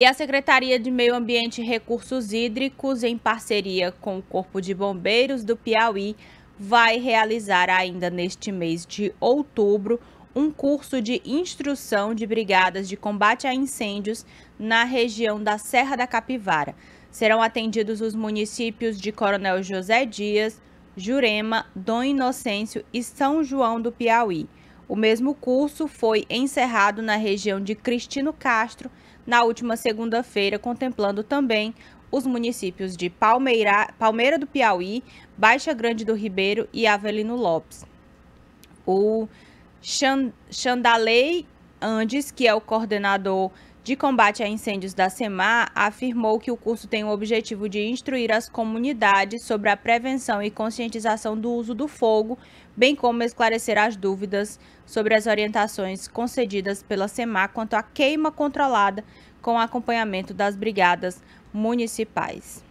E a Secretaria de Meio Ambiente e Recursos Hídricos, em parceria com o Corpo de Bombeiros do Piauí, vai realizar ainda neste mês de outubro um curso de instrução de brigadas de combate a incêndios na região da Serra da Capivara. Serão atendidos os municípios de Coronel José Dias, Jurema, Dom Inocêncio e São João do Piauí. O mesmo curso foi encerrado na região de Cristino Castro na última segunda-feira, contemplando também os municípios de Palmeira, Palmeira do Piauí, Baixa Grande do Ribeiro e Avelino Lopes. O Chandalei Andes, que é o coordenador de combate a incêndios da SEMAR, afirmou que o curso tem o objetivo de instruir as comunidades sobre a prevenção e conscientização do uso do fogo, bem como esclarecer as dúvidas sobre as orientações concedidas pela SEMAR quanto à queima controlada, com acompanhamento das brigadas municipais.